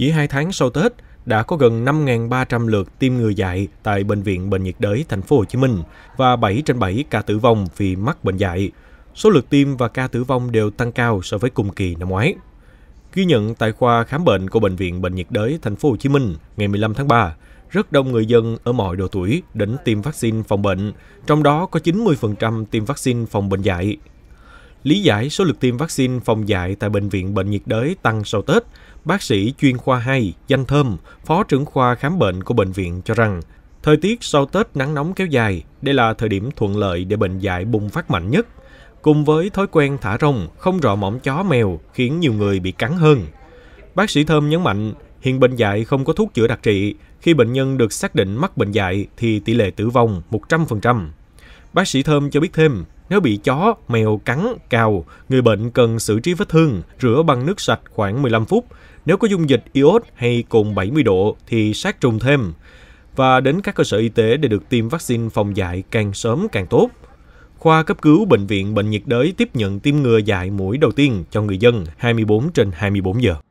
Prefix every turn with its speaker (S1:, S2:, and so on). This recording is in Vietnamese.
S1: Chỉ 2 tháng sau Tết, đã có gần 5.300 lượt tiêm ngừa dạy tại Bệnh viện Bệnh nhiệt đới Thành phố Hồ Chí Minh và 7 trên 7 ca tử vong vì mắc bệnh dạy Số lượt tiêm và ca tử vong đều tăng cao so với cùng kỳ năm ngoái. Ghi nhận tại khoa khám bệnh của Bệnh viện Bệnh nhiệt đới Thành phố Hồ Chí Minh ngày 15 tháng 3, rất đông người dân ở mọi độ tuổi đến tiêm vaccine phòng bệnh, trong đó có 90% tiêm vaccine phòng bệnh dạy. Lý giải số lượng tiêm vaccine phòng dạy tại Bệnh viện Bệnh nhiệt đới tăng sau Tết, bác sĩ chuyên khoa 2 Danh Thơm, phó trưởng khoa khám bệnh của bệnh viện cho rằng, thời tiết sau Tết nắng nóng kéo dài, đây là thời điểm thuận lợi để bệnh dạy bùng phát mạnh nhất. Cùng với thói quen thả rông, không rõ mõm chó mèo khiến nhiều người bị cắn hơn. Bác sĩ Thơm nhấn mạnh, hiện bệnh dạy không có thuốc chữa đặc trị. Khi bệnh nhân được xác định mắc bệnh dạy thì tỷ lệ tử vong 100%. Bác sĩ Thơm cho biết thêm, nếu bị chó, mèo cắn, cào, người bệnh cần xử trí vết thương, rửa bằng nước sạch khoảng 15 phút. Nếu có dung dịch iốt hay cùng 70 độ thì sát trùng thêm. Và đến các cơ sở y tế để được tiêm vaccine phòng dạy càng sớm càng tốt. Khoa cấp cứu Bệnh viện Bệnh nhiệt đới tiếp nhận tiêm ngừa dại mũi đầu tiên cho người dân 24 trên 24 giờ.